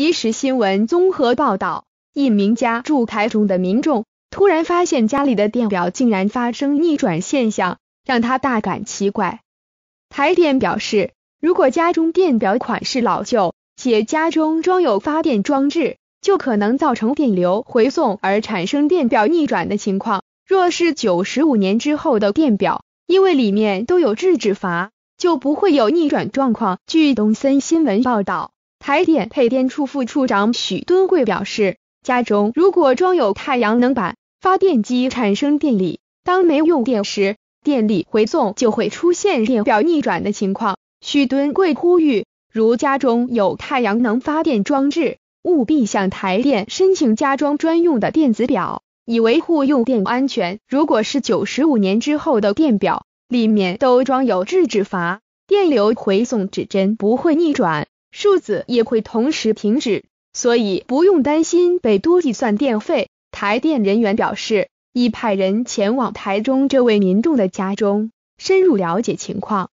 即时新闻综合报道，一名家住台中的民众突然发现家里的电表竟然发生逆转现象，让他大感奇怪。台电表示，如果家中电表款式老旧且家中装有发电装置，就可能造成电流回送而产生电表逆转的情况。若是九十五年之后的电表，因为里面都有制止阀，就不会有逆转状况。据东森新闻报道。台电配电处副处长许敦贵表示，家中如果装有太阳能板、发电机产生电力，当没用电时，电力回送就会出现电表逆转的情况。许敦贵呼吁，如家中有太阳能发电装置，务必向台电申请加装专用的电子表，以维护用电安全。如果是九十五年之后的电表，里面都装有制止阀，电流回送指针不会逆转。数字也会同时停止，所以不用担心被多计算电费。台电人员表示，已派人前往台中这位民众的家中，深入了解情况。